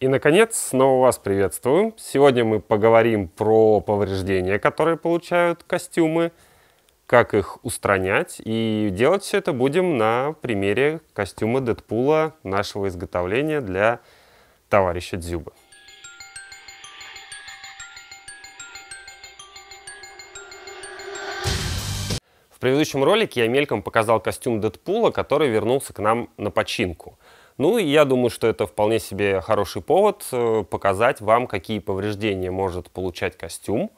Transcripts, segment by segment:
И, наконец, снова вас приветствую. Сегодня мы поговорим про повреждения, которые получают костюмы, как их устранять. И делать все это будем на примере костюма Дэдпула нашего изготовления для товарища Дзюба. В предыдущем ролике я мельком показал костюм Дэдпула, который вернулся к нам на починку – ну, я думаю, что это вполне себе хороший повод э, показать вам, какие повреждения может получать костюм,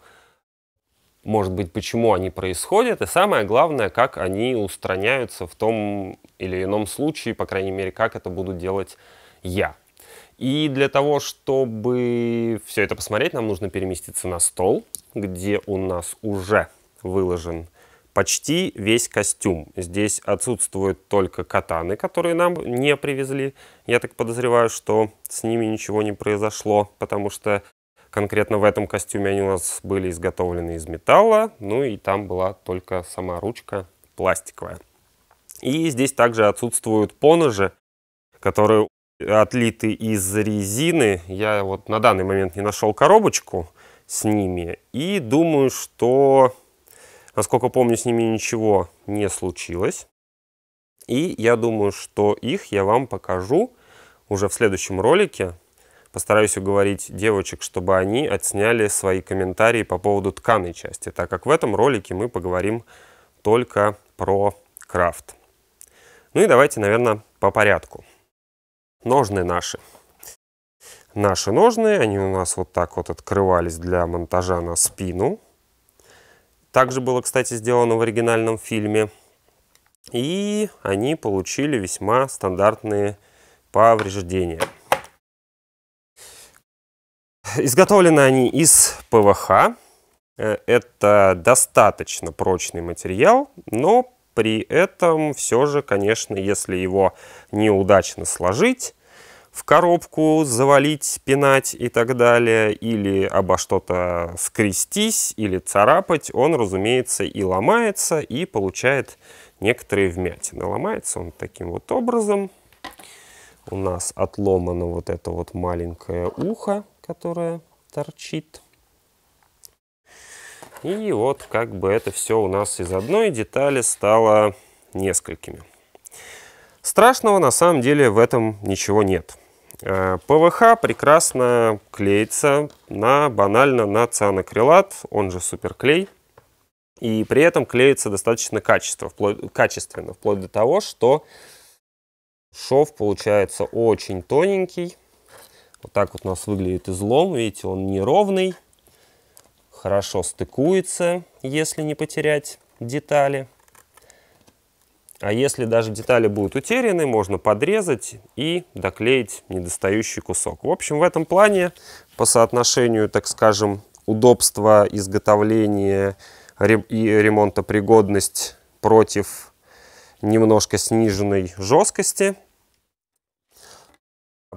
может быть, почему они происходят, и самое главное, как они устраняются в том или ином случае, по крайней мере, как это буду делать я. И для того, чтобы все это посмотреть, нам нужно переместиться на стол, где у нас уже выложен почти весь костюм. Здесь отсутствуют только катаны, которые нам не привезли. Я так подозреваю, что с ними ничего не произошло, потому что конкретно в этом костюме они у нас были изготовлены из металла, ну и там была только сама ручка пластиковая. И здесь также отсутствуют поножи, которые отлиты из резины. Я вот на данный момент не нашел коробочку с ними. И думаю, что Насколько помню, с ними ничего не случилось. И я думаю, что их я вам покажу уже в следующем ролике. Постараюсь уговорить девочек, чтобы они отсняли свои комментарии по поводу тканой части, так как в этом ролике мы поговорим только про крафт. Ну и давайте, наверное, по порядку. Ножны наши. Наши ножные, они у нас вот так вот открывались для монтажа на спину также было, кстати, сделано в оригинальном фильме. И они получили весьма стандартные повреждения. Изготовлены они из ПВХ. Э, это достаточно прочный материал, но при этом все же, конечно, если его неудачно сложить, в коробку завалить, пинать и так далее, или обо что-то скрестись или царапать, он, разумеется, и ломается, и получает некоторые вмятины. Ломается он таким вот образом. У нас отломано вот это вот маленькое ухо, которое торчит. И вот как бы это все у нас из одной детали стало несколькими. Страшного на самом деле в этом ничего нет. Э, ПВХ прекрасно клеится на банально на цианокрилат, он же суперклей. И при этом клеится достаточно качество, вплоть, качественно, вплоть до того, что шов получается очень тоненький. Вот так вот у нас выглядит излом, видите, он неровный, хорошо стыкуется, если не потерять детали. А если даже детали будут утеряны, можно подрезать и доклеить недостающий кусок. В общем, в этом плане по соотношению, так скажем, удобства изготовления и ремонта пригодность против немножко сниженной жесткости.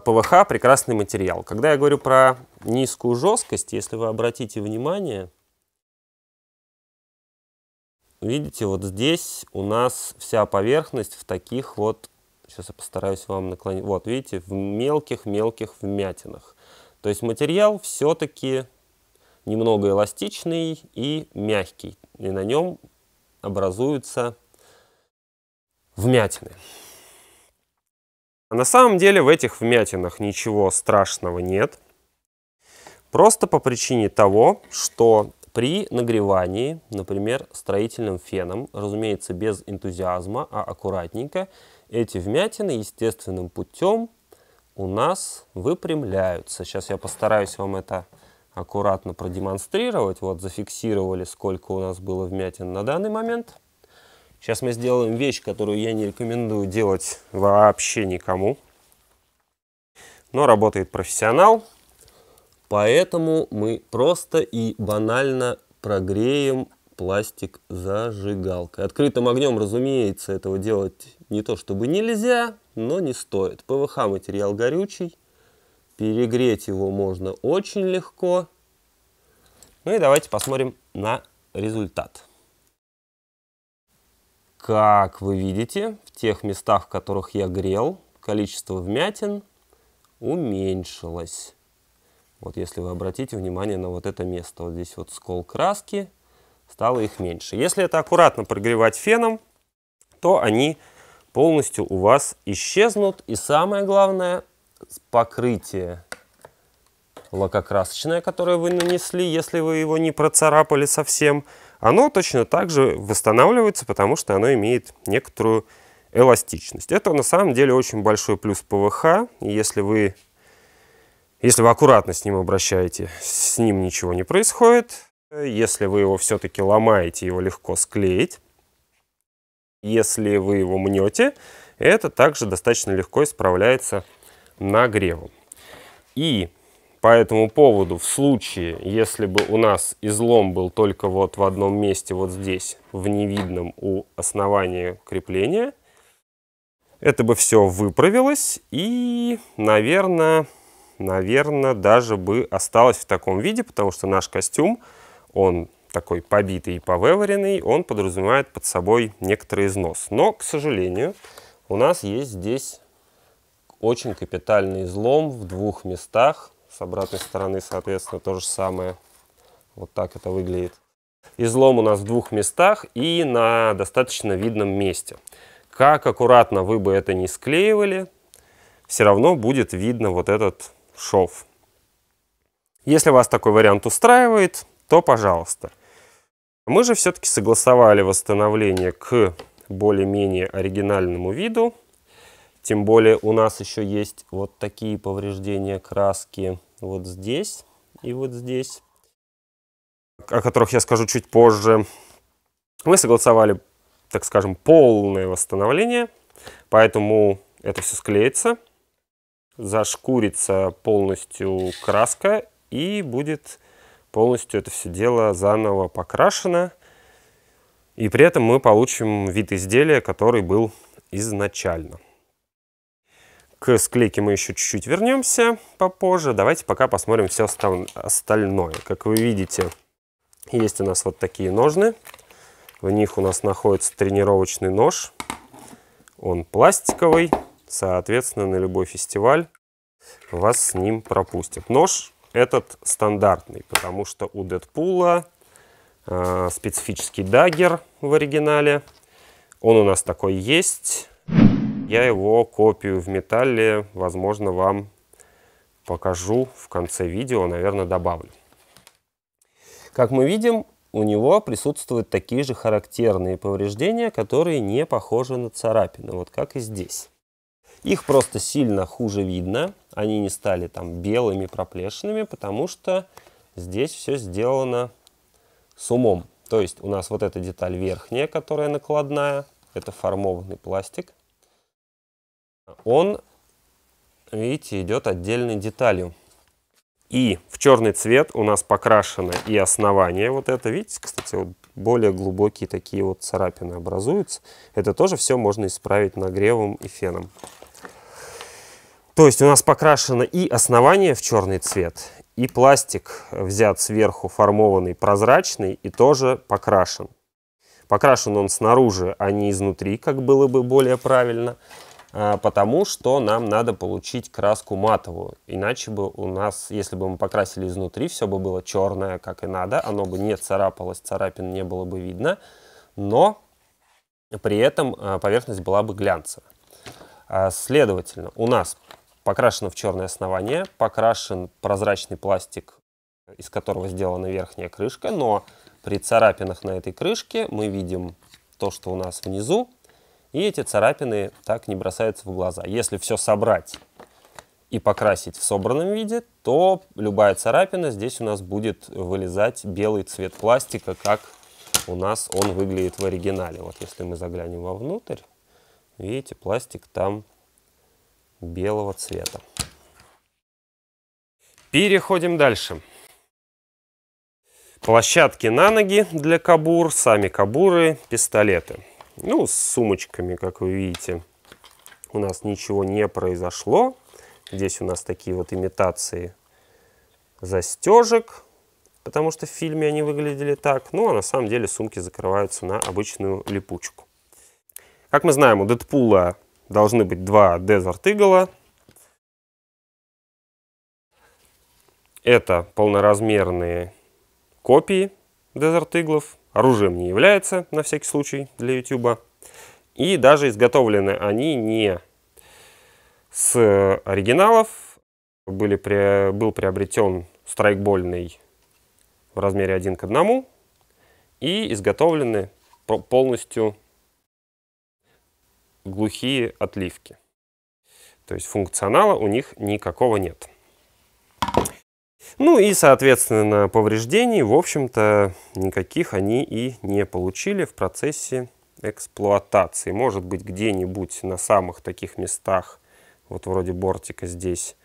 ПВХ – прекрасный материал. Когда я говорю про низкую жесткость, если вы обратите внимание – Видите, вот здесь у нас вся поверхность в таких вот, сейчас я постараюсь вам наклонить, вот видите, в мелких-мелких вмятинах. То есть материал все-таки немного эластичный и мягкий, и на нем образуются вмятины. А на самом деле в этих вмятинах ничего страшного нет. Просто по причине того, что при нагревании, например, строительным феном, разумеется, без энтузиазма, а аккуратненько, эти вмятины естественным путем у нас выпрямляются. Сейчас я постараюсь вам это аккуратно продемонстрировать. Вот зафиксировали, сколько у нас было вмятин на данный момент. Сейчас мы сделаем вещь, которую я не рекомендую делать вообще никому. Но работает профессионал. Поэтому мы просто и банально прогреем пластик зажигалкой. Открытым огнем, разумеется, этого делать не то чтобы нельзя, но не стоит. ПВХ материал горючий, перегреть его можно очень легко. Ну и давайте посмотрим на результат. Как вы видите, в тех местах, в которых я грел, количество вмятин уменьшилось. Вот если вы обратите внимание на вот это место, вот здесь вот скол краски, стало их меньше. Если это аккуратно прогревать феном, то они полностью у вас исчезнут. И самое главное, покрытие лакокрасочное, которое вы нанесли, если вы его не процарапали совсем, оно точно так же восстанавливается, потому что оно имеет некоторую эластичность. Это на самом деле очень большой плюс ПВХ. Если вы если вы аккуратно с ним обращаете, с ним ничего не происходит. Если вы его все-таки ломаете, его легко склеить. Если вы его мнете, это также достаточно легко исправляется нагревом. И по этому поводу, в случае, если бы у нас излом был только вот в одном месте, вот здесь, в невидном у основания крепления, это бы все выправилось и, наверное, наверное, даже бы осталась в таком виде, потому что наш костюм, он такой побитый и повываренный, он подразумевает под собой некоторый износ. Но, к сожалению, у нас есть здесь очень капитальный излом в двух местах. С обратной стороны, соответственно, то же самое. Вот так это выглядит. Излом у нас в двух местах и на достаточно видном месте. Как аккуратно вы бы это не склеивали, все равно будет видно вот этот шов. Если вас такой вариант устраивает, то пожалуйста. Мы же все-таки согласовали восстановление к более-менее оригинальному виду. Тем более у нас еще есть вот такие повреждения краски вот здесь и вот здесь, о которых я скажу чуть позже. Мы согласовали, так скажем, полное восстановление, поэтому это все склеится зашкурится полностью краска и будет полностью это все дело заново покрашено. И при этом мы получим вид изделия, который был изначально. К склейке мы еще чуть-чуть вернемся попозже. Давайте пока посмотрим все остальное. Как вы видите, есть у нас вот такие ножны. В них у нас находится тренировочный нож. Он пластиковый. Соответственно, на любой фестиваль вас с ним пропустят. Нож этот стандартный, потому что у Дэдпула э, специфический дагер в оригинале. Он у нас такой есть. Я его копию в металле, возможно, вам покажу в конце видео, наверное, добавлю. Как мы видим, у него присутствуют такие же характерные повреждения, которые не похожи на царапины, вот как и здесь. Их просто сильно хуже видно. Они не стали там белыми проплешинами, потому что здесь все сделано с умом. То есть у нас вот эта деталь верхняя, которая накладная, это формованный пластик. Он, видите, идет отдельной деталью. И в черный цвет у нас покрашено и основание вот это. Видите, кстати, вот более глубокие такие вот царапины образуются. Это тоже все можно исправить нагревом и феном. То есть у нас покрашено и основание в черный цвет, и пластик взят сверху формованный прозрачный и тоже покрашен. Покрашен он снаружи, а не изнутри, как было бы более правильно, а, потому что нам надо получить краску матовую. Иначе бы у нас, если бы мы покрасили изнутри, все бы было черное, как и надо, оно бы не царапалось, царапин не было бы видно, но при этом а, поверхность была бы глянцевая. А, следовательно, у нас Покрашено в черное основание, покрашен прозрачный пластик, из которого сделана верхняя крышка, но при царапинах на этой крышке мы видим то, что у нас внизу, и эти царапины так не бросаются в глаза. Если все собрать и покрасить в собранном виде, то любая царапина здесь у нас будет вылезать белый цвет пластика, как у нас он выглядит в оригинале. Вот если мы заглянем вовнутрь, видите, пластик там белого цвета. Переходим дальше. Площадки на ноги для кабур, сами кабуры, пистолеты. Ну, с сумочками, как вы видите, у нас ничего не произошло. Здесь у нас такие вот имитации застежек, потому что в фильме они выглядели так. Ну, а на самом деле сумки закрываются на обычную липучку. Как мы знаем, у Дэдпула должны быть два Desert Eagle. Это полноразмерные копии Desert Eagle. Оружием не является, на всякий случай, для YouTube. И даже изготовлены они не с оригиналов. Были, при, был приобретен страйкбольный в размере 1 к 1 и изготовлены полностью глухие отливки. То есть функционала у них никакого нет. Ну и, соответственно, повреждений, в общем-то, никаких они и не получили в процессе эксплуатации. Может быть, где-нибудь на самых таких местах, вот вроде бортика здесь,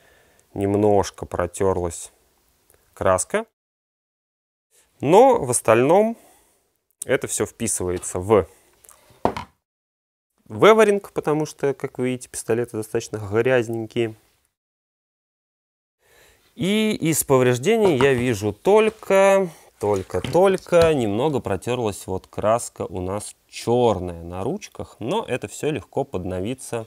немножко протерлась краска. Но в остальном это все вписывается в веворинг, потому что, как вы видите, пистолеты достаточно грязненькие. И из повреждений я вижу только, только, только немного протерлась вот краска у нас черная на ручках, но это все легко подновится,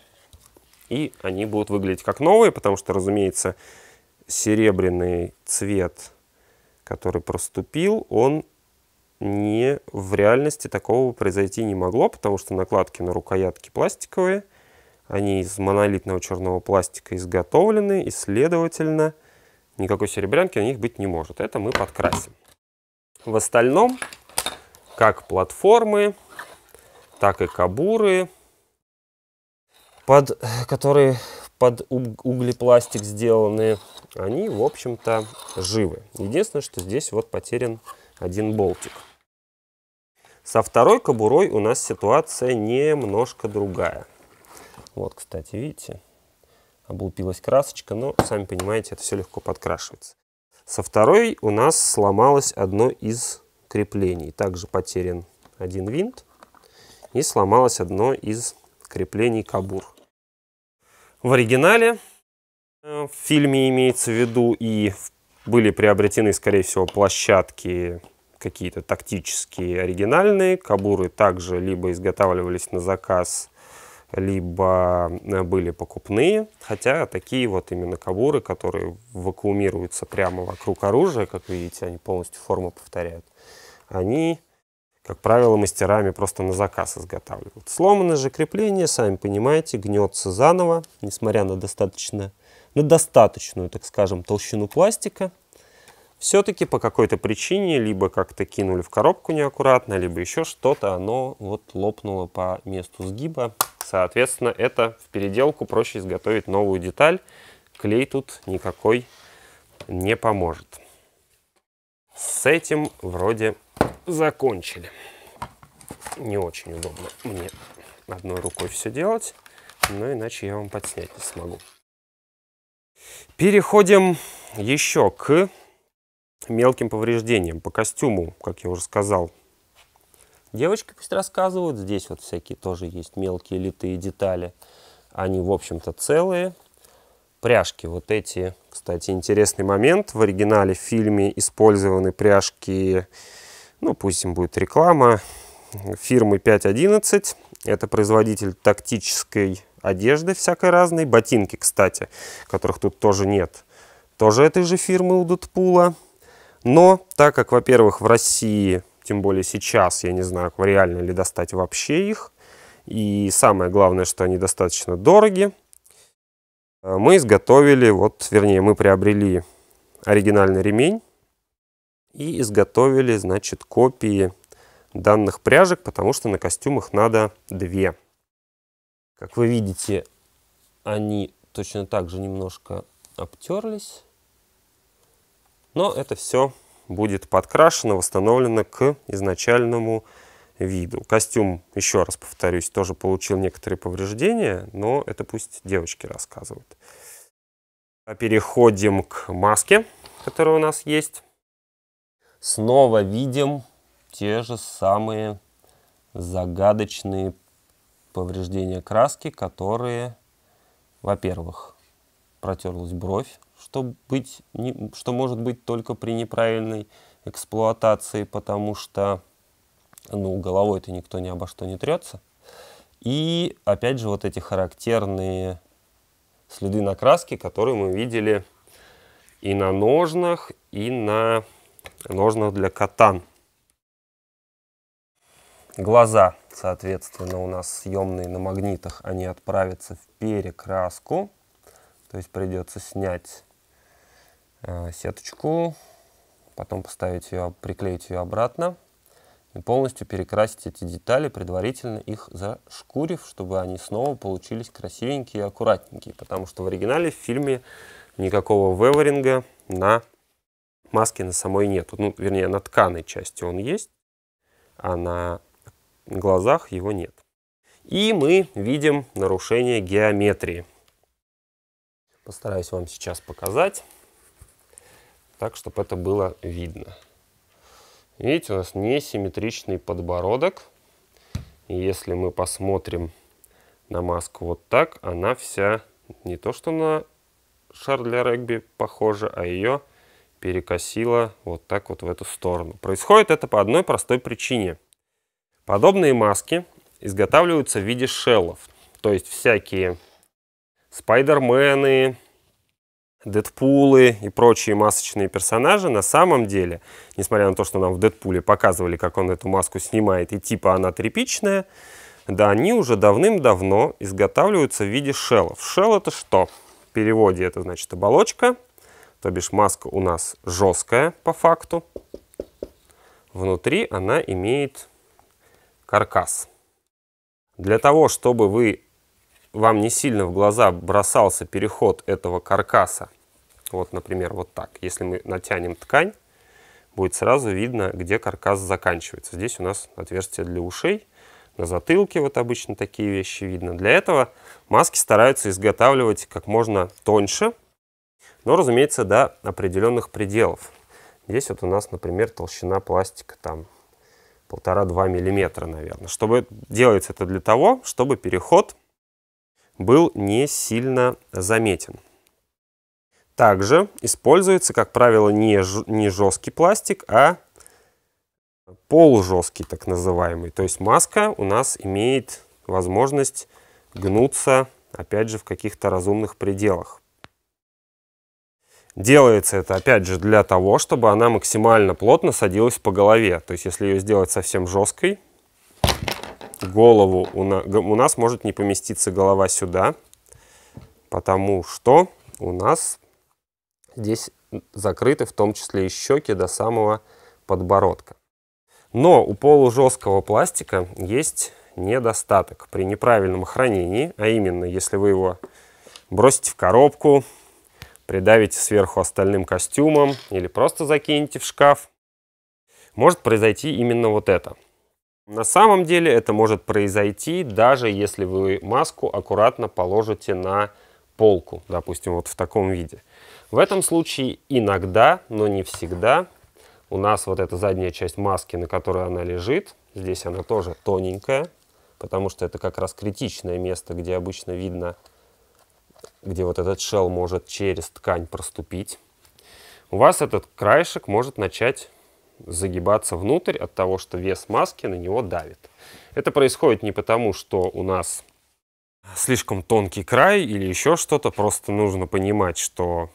и они будут выглядеть как новые, потому что, разумеется, серебряный цвет, который проступил, он не в реальности такого произойти не могло, потому что накладки на рукоятки пластиковые, они из монолитного черного пластика изготовлены, и, следовательно, никакой серебрянки на них быть не может. Это мы подкрасим. В остальном, как платформы, так и кабуры, под, которые под углепластик сделаны, они, в общем-то, живы. Единственное, что здесь вот потерян один болтик. Со второй кобурой у нас ситуация немножко другая. Вот, кстати, видите, облупилась красочка, но, сами понимаете, это все легко подкрашивается. Со второй у нас сломалось одно из креплений. Также потерян один винт и сломалось одно из креплений кабур. В оригинале э, в фильме имеется в виду и были приобретены, скорее всего, площадки какие-то тактические, оригинальные. Кабуры также либо изготавливались на заказ, либо э, были покупные. Хотя такие вот именно кабуры, которые вакуумируются прямо вокруг оружия, как видите, они полностью форму повторяют, они, как правило, мастерами просто на заказ изготавливают. Сломаны же крепления, сами понимаете, гнется заново, несмотря на достаточно на достаточную, так скажем, толщину пластика все-таки по какой-то причине либо как-то кинули в коробку неаккуратно, либо еще что-то, оно вот лопнуло по месту сгиба. Соответственно, это в переделку проще изготовить новую деталь. Клей тут никакой не поможет. С этим вроде закончили. Не очень удобно мне одной рукой все делать, но иначе я вам подснять не смогу. Переходим еще к мелким повреждениям по костюму, как я уже сказал. Девочки пусть рассказывают. Здесь вот всякие тоже есть мелкие литые детали. Они, в общем-то, целые. Пряжки вот эти, кстати, интересный момент. В оригинале в фильме использованы пряжки, ну, пусть им будет реклама, фирмы 511. Это производитель тактической одежды всякой разной. Ботинки, кстати, которых тут тоже нет. Тоже этой же фирмы у пула. Но так как, во-первых, в России, тем более сейчас, я не знаю, реально ли достать вообще их, и самое главное, что они достаточно дороги, э, мы изготовили, вот, вернее, мы приобрели оригинальный ремень и изготовили, значит, копии данных пряжек, потому что на костюмах надо две. Как вы видите, они точно так же немножко обтерлись. Но это все будет подкрашено, восстановлено к изначальному виду. Костюм, еще раз повторюсь, тоже получил некоторые повреждения, но это пусть девочки рассказывают. А переходим к маске, которая у нас есть. Снова видим те же самые загадочные повреждения краски, которые, во-первых, протерлась бровь, что, быть, что может быть только при неправильной эксплуатации, потому что ну, головой-то никто ни обо что не трется. И опять же вот эти характерные следы на краске, которые мы видели и на ножнах, и на ножнах для катан. Глаза, соответственно, у нас съемные на магнитах, они отправятся в перекраску. То есть придется снять Э, сеточку, потом поставить ее, приклеить ее обратно и полностью перекрасить эти детали, предварительно их зашкурив, чтобы они снова получились красивенькие и аккуратненькие, потому что в оригинале в фильме никакого веворинга на маске на самой нету, ну, вернее, на тканой части он есть, а на глазах его нет. И мы видим нарушение геометрии. Постараюсь вам сейчас показать так, чтобы это было видно. Видите, у нас несимметричный подбородок. И если мы посмотрим на маску вот так, она вся не то что на шар для регби похожа, а ее перекосила вот так вот в эту сторону. Происходит это по одной простой причине. Подобные маски изготавливаются в виде шеллов. То есть всякие спайдермены, Дэдпулы и прочие масочные персонажи на самом деле, несмотря на то, что нам в Дэдпуле показывали, как он эту маску снимает, и типа она тряпичная, да они уже давным-давно изготавливаются в виде шеллов. Шелл это что? В переводе это значит оболочка, то бишь маска у нас жесткая по факту. Внутри она имеет каркас. Для того, чтобы вы вам не сильно в глаза бросался переход этого каркаса, вот, например, вот так, если мы натянем ткань, будет сразу видно, где каркас заканчивается. Здесь у нас отверстие для ушей, на затылке вот обычно такие вещи видно. Для этого маски стараются изготавливать как можно тоньше, но, разумеется, до определенных пределов. Здесь вот у нас, например, толщина пластика там полтора-два миллиметра, наверное. Чтобы делается это для того, чтобы переход был не сильно заметен. Также используется, как правило, не, не жесткий пластик, а полужесткий так называемый. То есть маска у нас имеет возможность гнуться, опять же, в каких-то разумных пределах. Делается это, опять же, для того, чтобы она максимально плотно садилась по голове. То есть, если ее сделать совсем жесткой, голову у нас, у нас может не поместиться голова сюда, потому что у нас здесь закрыты в том числе и щеки до самого подбородка. Но у полужесткого пластика есть недостаток при неправильном хранении, а именно, если вы его бросите в коробку, придавите сверху остальным костюмом или просто закинете в шкаф, может произойти именно вот это – на самом деле это может произойти, даже если вы маску аккуратно положите на полку, допустим, вот в таком виде. В этом случае иногда, но не всегда, у нас вот эта задняя часть маски, на которой она лежит, здесь она тоже тоненькая, потому что это как раз критичное место, где обычно видно, где вот этот шел может через ткань проступить. У вас этот краешек может начать загибаться внутрь от того, что вес маски на него давит. Это происходит не потому, что у нас слишком тонкий край или еще что-то, просто нужно понимать, что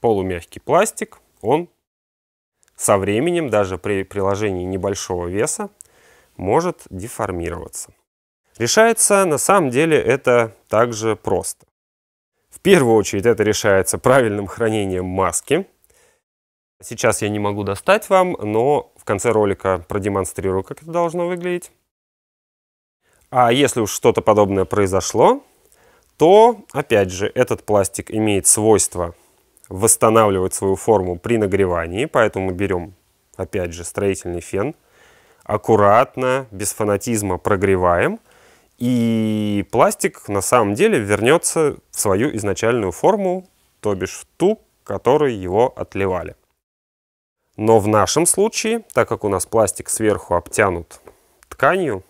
полумягкий пластик, он со временем, даже при приложении небольшого веса, может деформироваться. Решается, на самом деле, это также просто. В первую очередь это решается правильным хранением маски, Сейчас я не могу достать вам, но в конце ролика продемонстрирую, как это должно выглядеть. А если уж что-то подобное произошло, то, опять же, этот пластик имеет свойство восстанавливать свою форму при нагревании, поэтому берем, опять же, строительный фен, аккуратно, без фанатизма прогреваем, и пластик на самом деле вернется в свою изначальную форму, то бишь в ту, которой его отливали. Но в нашем случае, так как у нас пластик сверху обтянут тканью,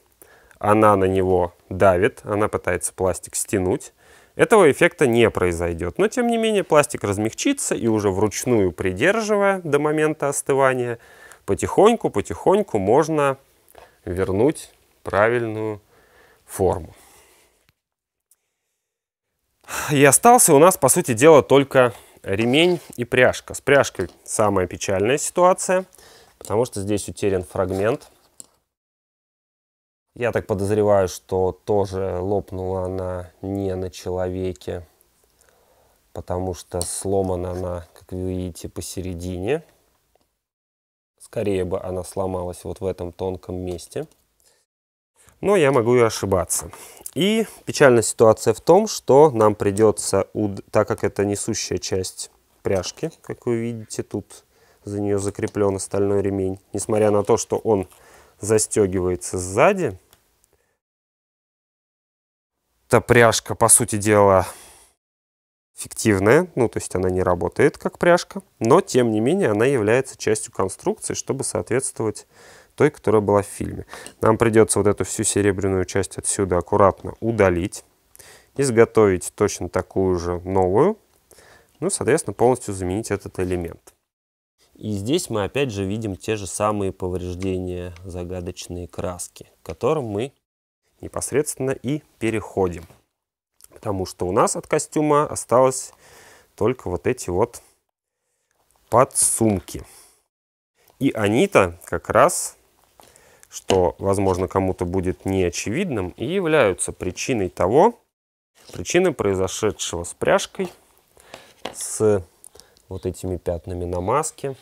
она на него давит, она пытается пластик стянуть. Этого эффекта не произойдет, но тем не менее пластик размягчится и уже вручную придерживая до момента остывания, потихоньку-потихоньку можно вернуть правильную форму. И остался у нас, по сути дела, только ремень и пряжка. С пряжкой самая печальная ситуация, потому что здесь утерян фрагмент. Я так подозреваю, что тоже лопнула она не на человеке, потому что сломана она, как вы видите, посередине. Скорее бы она сломалась вот в этом тонком месте но я могу и ошибаться. И печальная ситуация в том, что нам придется, так как это несущая часть пряжки, как вы видите, тут за нее закреплен стальной ремень, несмотря на то, что он застегивается сзади, эта пряжка, по сути дела, фиктивная, ну, то есть она не работает как пряжка, но, тем не менее, она является частью конструкции, чтобы соответствовать той, которая была в фильме. Нам придется вот эту всю серебряную часть отсюда аккуратно удалить, изготовить точно такую же новую, ну, соответственно, полностью заменить этот элемент. И здесь мы опять же видим те же самые повреждения загадочные краски, к которым мы непосредственно и переходим. Потому что у нас от костюма осталось только вот эти вот подсумки. И они-то как раз что, возможно, кому-то будет неочевидным, и являются причиной того, причины произошедшего с пряжкой, с вот этими пятнами на маске,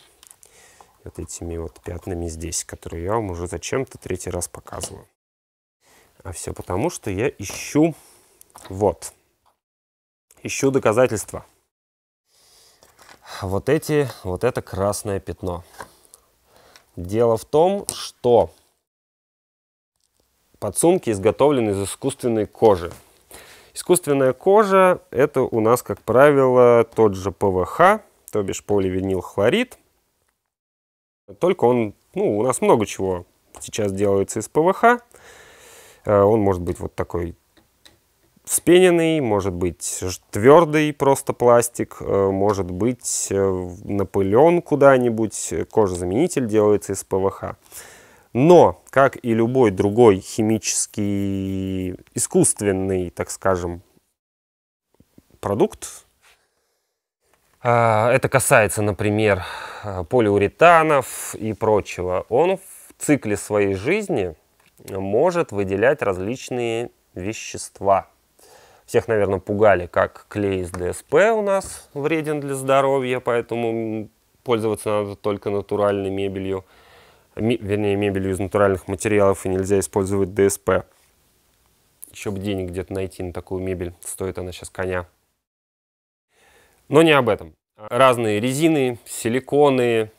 вот этими вот пятнами здесь, которые я вам уже зачем-то третий раз показываю. А все потому, что я ищу, вот, ищу доказательства. Вот эти, вот это красное пятно. Дело в том, что подсумки изготовлены из искусственной кожи. Искусственная кожа – это у нас, как правило, тот же ПВХ, то бишь поливинилхлорид. Только он, ну, у нас много чего сейчас делается из ПВХ. Э, он может быть вот такой вспененный, может быть твердый просто пластик, э, может быть э, напылен куда-нибудь. Кожезаменитель делается из ПВХ. Но, как и любой другой химический, искусственный, так скажем, продукт, а, это касается, например, полиуретанов и прочего, он в цикле своей жизни может выделять различные вещества. Всех, наверное, пугали, как клей из ДСП у нас вреден для здоровья, поэтому пользоваться надо только натуральной мебелью – вернее, мебелью из натуральных материалов и нельзя использовать ДСП. Еще бы денег где-то найти на такую мебель, стоит она сейчас коня. Но не об этом. Разные резины, силиконы,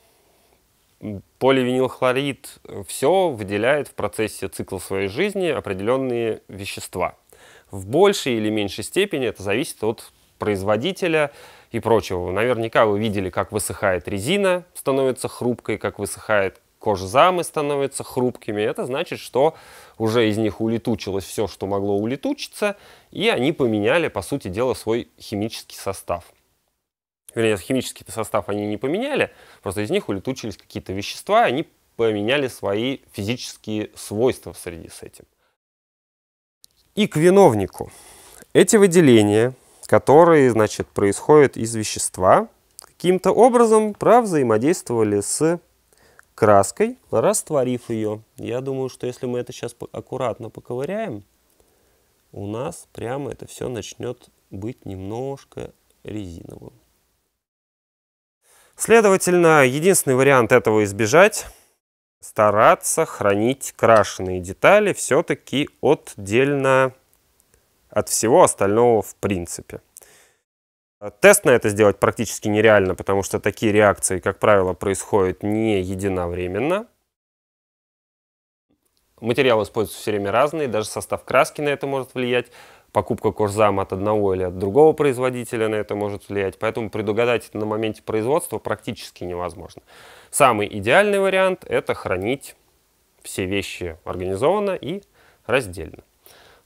поливинилхлорид, все выделяет в процессе цикла своей жизни определенные вещества. В большей или меньшей степени это зависит от производителя и прочего. Наверняка вы видели, как высыхает резина, становится хрупкой, как высыхает кожзамы становятся хрупкими. Это значит, что уже из них улетучилось все, что могло улетучиться, и они поменяли, по сути дела, свой химический состав. Вернее, химический состав они не поменяли, просто из них улетучились какие-то вещества, и они поменяли свои физические свойства в среде с этим. И к виновнику. Эти выделения, которые, значит, происходят из вещества, каким-то образом взаимодействовали с краской, растворив ее. Я думаю, что если мы это сейчас аккуратно поковыряем, у нас прямо это все начнет быть немножко резиновым. Следовательно, единственный вариант этого избежать – стараться хранить крашеные детали все-таки отдельно от всего остального в принципе. Э, тест на это сделать практически нереально, потому что такие реакции, как правило, происходят не единовременно. Материалы используются все время разные, даже состав краски на это может влиять. Покупка кожзама от одного или от другого производителя на это может влиять. Поэтому предугадать это на моменте производства практически невозможно. Самый идеальный вариант – это хранить все вещи организованно и раздельно.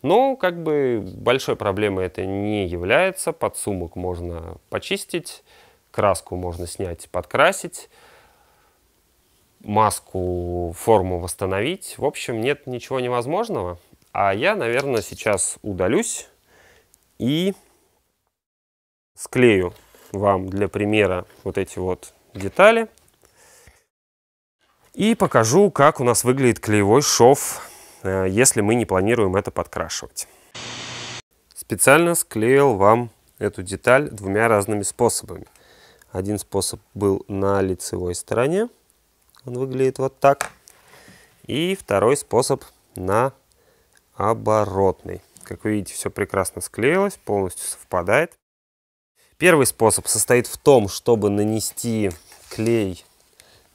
Но как бы большой проблемой это не является. Подсумок можно почистить, краску можно снять, подкрасить, маску, форму восстановить. В общем, нет ничего невозможного. А я, наверное, сейчас удалюсь и склею вам для примера вот эти вот детали. И покажу, как у нас выглядит клеевой шов Э, если мы не планируем это подкрашивать. Специально склеил вам эту деталь двумя разными способами. Один способ был на лицевой стороне, он выглядит вот так. И второй способ на оборотной. Как вы видите, все прекрасно склеилось, полностью совпадает. Первый способ состоит в том, чтобы нанести клей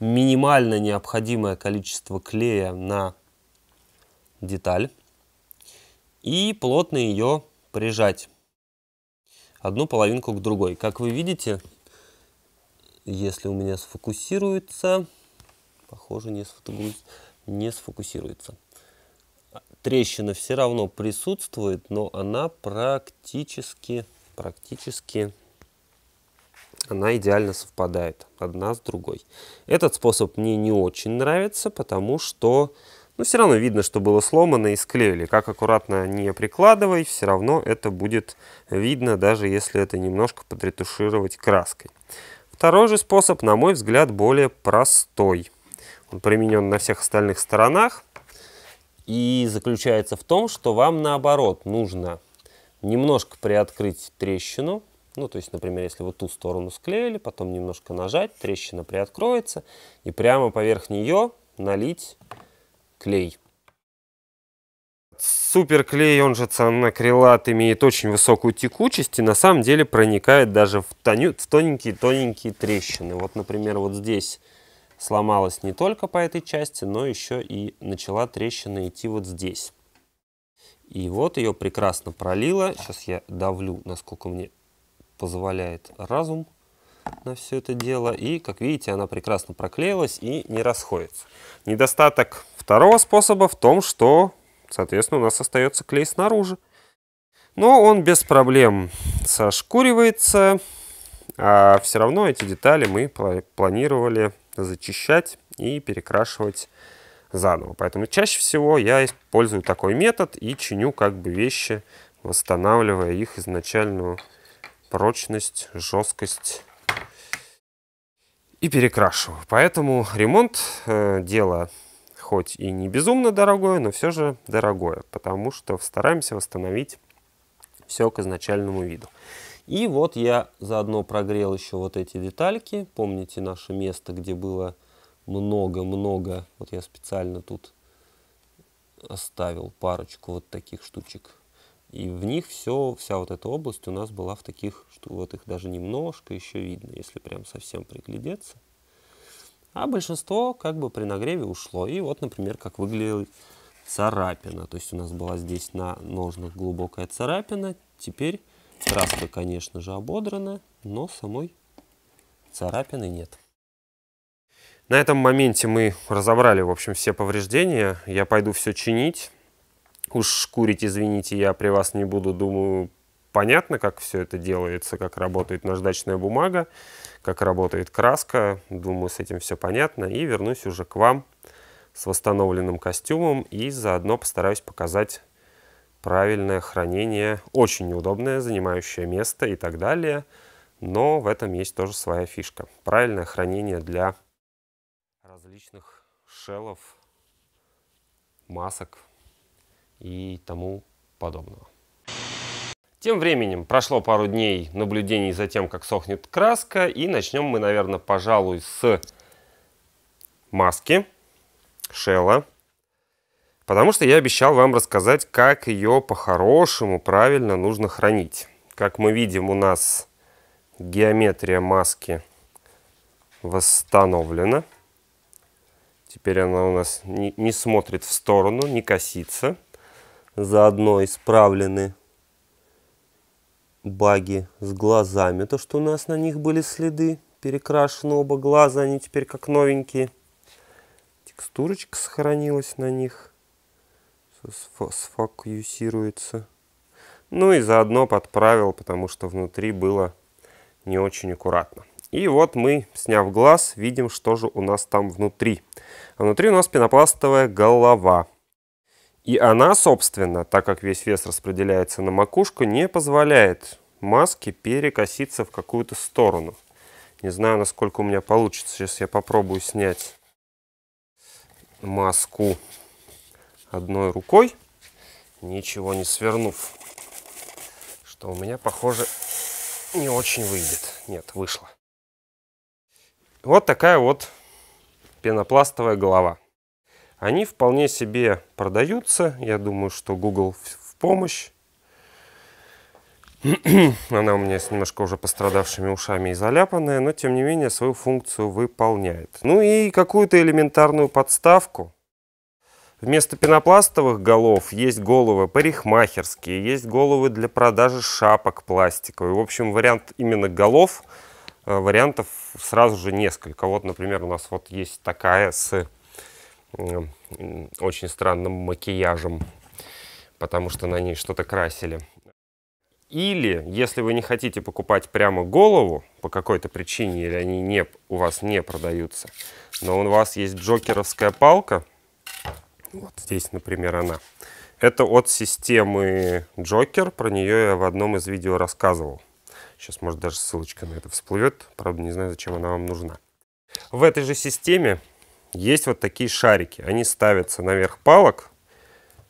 минимально необходимое количество клея на деталь и плотно ее прижать одну половинку к другой. Как вы видите, если у меня сфокусируется, похоже не, сфокусируется, не сфокусируется. Трещина все равно присутствует, но она практически, практически она идеально совпадает одна с другой. Этот способ мне не очень нравится, потому что но все равно видно, что было сломано и склеили. Как аккуратно не прикладывай, все равно это будет видно, даже если это немножко подретушировать краской. Второй же способ, на мой взгляд, более простой. Он применен на всех остальных сторонах. И заключается в том, что вам наоборот нужно немножко приоткрыть трещину. Ну, то есть, например, если вы ту сторону склеили, потом немножко нажать, трещина приоткроется. И прямо поверх нее налить клей. Суперклей, он же цианокрилат, имеет очень высокую текучесть и на самом деле проникает даже в тоненькие-тоненькие трещины. Вот, например, вот здесь сломалась не только по этой части, но еще и начала трещина идти вот здесь. И вот ее прекрасно пролило. Сейчас я давлю, насколько мне позволяет разум на все это дело. И, как видите, она прекрасно проклеилась и не расходится. Недостаток второго способа в том, что, соответственно, у нас остается клей снаружи. Но он без проблем сошкуривается. А все равно эти детали мы планировали зачищать и перекрашивать заново. Поэтому чаще всего я использую такой метод и чиню как бы вещи, восстанавливая их изначальную прочность, жесткость и перекрашиваю. Поэтому ремонт э, дело хоть и не безумно дорогое, но все же дорогое, потому что стараемся восстановить все к изначальному виду. И вот я заодно прогрел еще вот эти детальки. Помните наше место, где было много-много. Вот я специально тут оставил парочку вот таких штучек. И в них все, вся вот эта область у нас была в таких, что вот их даже немножко еще видно, если прям совсем приглядеться. А большинство как бы при нагреве ушло. И вот, например, как выглядела царапина. То есть у нас была здесь на ножнах глубокая царапина. Теперь краска, конечно же, ободрана, но самой царапины нет. На этом моменте мы разобрали, в общем, все повреждения. Я пойду все чинить. Уж курить, извините, я при вас не буду. Думаю, понятно, как все это делается, как работает наждачная бумага, как работает краска. Думаю, с этим все понятно. И вернусь уже к вам с восстановленным костюмом и заодно постараюсь показать правильное хранение, очень неудобное, занимающее место и так далее. Но в этом есть тоже своя фишка. Правильное хранение для различных шелов, масок, и тому подобного. Тем временем прошло пару дней наблюдений за тем, как сохнет краска. И начнем мы, наверное, пожалуй, с маски Шелла. Потому что я обещал вам рассказать, как ее по-хорошему правильно нужно хранить. Как мы видим, у нас геометрия маски восстановлена. Теперь она у нас не, не смотрит в сторону, не косится. Заодно исправлены баги с глазами. То, что у нас на них были следы, перекрашены оба глаза, они теперь как новенькие. Текстурочка сохранилась на них, сфокусируется. Ну и заодно подправил, потому что внутри было не очень аккуратно. И вот мы, сняв глаз, видим, что же у нас там внутри. А внутри у нас пенопластовая голова. И она, собственно, так как весь вес распределяется на макушку, не позволяет маске перекоситься в какую-то сторону. Не знаю, насколько у меня получится. Сейчас я попробую снять маску одной рукой, ничего не свернув. Что у меня, похоже, не очень выйдет. Нет, вышло. Вот такая вот пенопластовая голова. Они вполне себе продаются. Я думаю, что Google в помощь. Она у меня с немножко уже пострадавшими ушами и заляпанная, но тем не менее свою функцию выполняет. Ну и какую-то элементарную подставку. Вместо пенопластовых голов есть головы парикмахерские, есть головы для продажи шапок пластиковые. В общем, вариант именно голов, э, вариантов сразу же несколько. Вот, например, у нас вот есть такая с очень странным макияжем, потому что на ней что-то красили. Или, если вы не хотите покупать прямо голову по какой-то причине, или они не, у вас не продаются, но у вас есть джокеровская палка, вот здесь, например, она. Это от системы Джокер, про нее я в одном из видео рассказывал. Сейчас, может, даже ссылочка на это всплывет, правда, не знаю, зачем она вам нужна. В этой же системе есть вот такие шарики. Они ставятся наверх палок,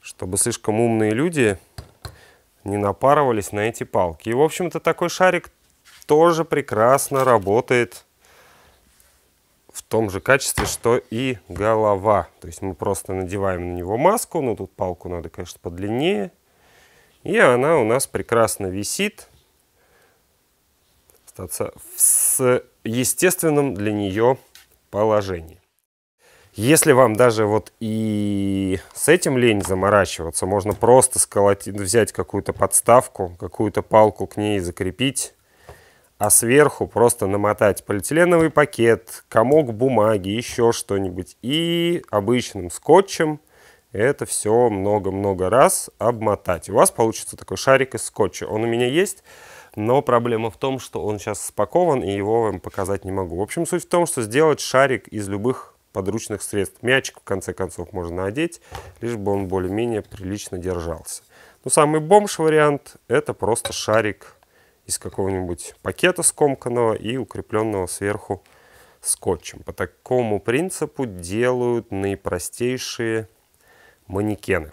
чтобы слишком умные люди не напарывались на эти палки. И, в общем-то, такой шарик тоже прекрасно работает в том же качестве, что и голова. То есть мы просто надеваем на него маску, но тут палку надо, конечно, подлиннее. И она у нас прекрасно висит с естественным для нее положением. Если вам даже вот и с этим лень заморачиваться, можно просто сколотить, взять какую-то подставку, какую-то палку к ней закрепить, а сверху просто намотать полиэтиленовый пакет, комок бумаги, еще что-нибудь. И обычным скотчем это все много-много раз обмотать. У вас получится такой шарик из скотча. Он у меня есть, но проблема в том, что он сейчас спакован, и его вам показать не могу. В общем, суть в том, что сделать шарик из любых подручных средств. Мячик, в конце концов, можно надеть, лишь бы он более-менее прилично держался. Но самый бомж-вариант – это просто шарик из какого-нибудь пакета скомканного и укрепленного сверху скотчем. По такому принципу делают наипростейшие манекены.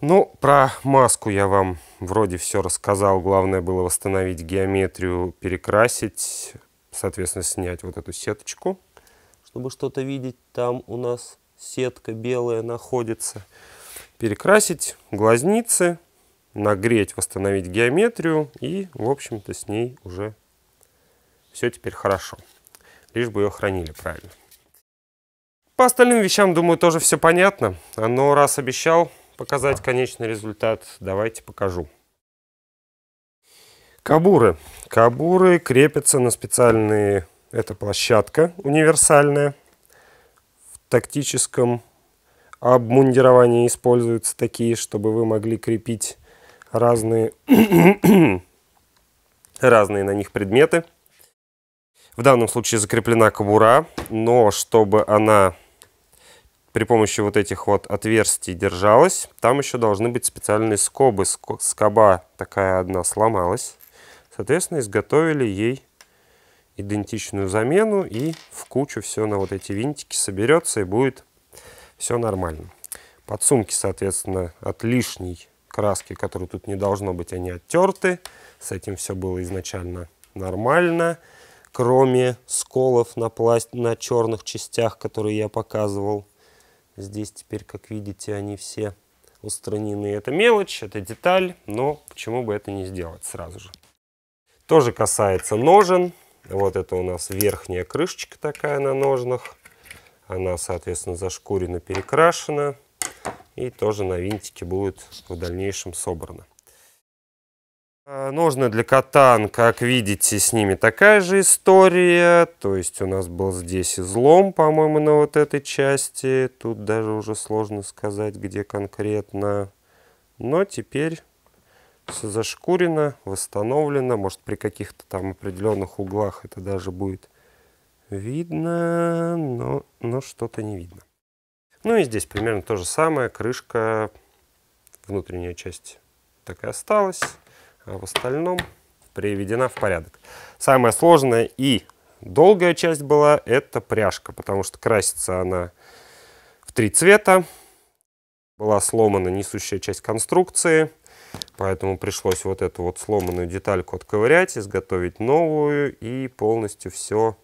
Ну, про маску я вам вроде все рассказал. Главное было восстановить геометрию, перекрасить, соответственно, снять вот эту сеточку чтобы что-то видеть. Там у нас сетка белая находится. Перекрасить глазницы, нагреть, восстановить геометрию. И, в общем-то, с ней уже все теперь хорошо. Лишь бы ее хранили правильно. По остальным вещам, думаю, тоже все понятно. Но раз обещал показать конечный результат, давайте покажу. Кабуры. Кабуры крепятся на специальные это площадка универсальная. В тактическом обмундировании используются такие, чтобы вы могли крепить разные, разные на них предметы. В данном случае закреплена кобура, но чтобы она при помощи вот этих вот отверстий держалась, там еще должны быть специальные скобы. Скоба такая одна сломалась. Соответственно, изготовили ей идентичную замену и в кучу все на вот эти винтики соберется и будет все нормально. Подсумки, соответственно, от лишней краски, которой тут не должно быть, они оттерты. С этим все было изначально нормально. Кроме сколов на, пласт... на черных частях, которые я показывал. Здесь теперь, как видите, они все устранены. Это мелочь, это деталь, но почему бы это не сделать сразу же. Тоже касается ножен. Вот это у нас верхняя крышечка такая на ножнах. Она, соответственно, зашкурена, перекрашена. И тоже на винтике будет в дальнейшем собрана. А, ножны для катан, как видите, с ними такая же история. То есть у нас был здесь излом, по-моему, на вот этой части. Тут даже уже сложно сказать, где конкретно. Но теперь все зашкурено, восстановлено. Может, при каких-то там определенных углах это даже будет видно, но, но что-то не видно. Ну и здесь примерно то же самое. Крышка, внутренняя часть так и осталась, а в остальном приведена в порядок. Самая сложная и долгая часть была это пряжка, потому что красится она в три цвета. Была сломана несущая часть конструкции. Поэтому пришлось вот эту вот сломанную детальку отковырять, изготовить новую и полностью все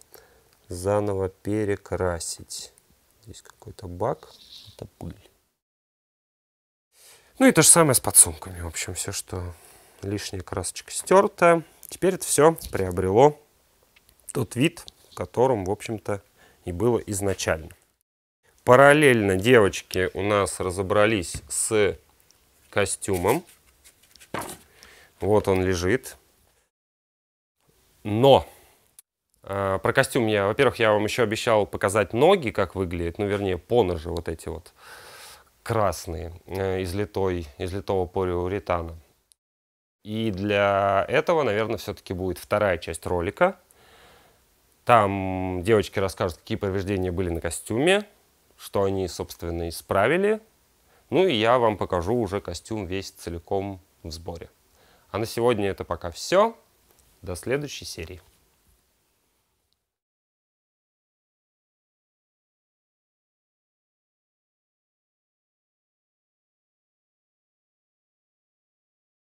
заново перекрасить. Здесь какой-то бак, это пыль. Ну и то же самое с подсумками. В общем, все, что лишняя красочка стерта. Теперь это все приобрело тот вид, которым в общем-то, и было изначально. Параллельно девочки у нас разобрались с костюмом. Вот он лежит. Но э, про костюм я, во-первых, я вам еще обещал показать ноги, как выглядит, ну, вернее, поножи вот эти вот красные э, из, литой, из литого полиуретана. И для этого, наверное, все-таки будет вторая часть ролика. Там девочки расскажут, какие повреждения были на костюме, что они, собственно, исправили. Ну и я вам покажу уже костюм весь целиком в сборе. А на сегодня это пока все. До следующей серии.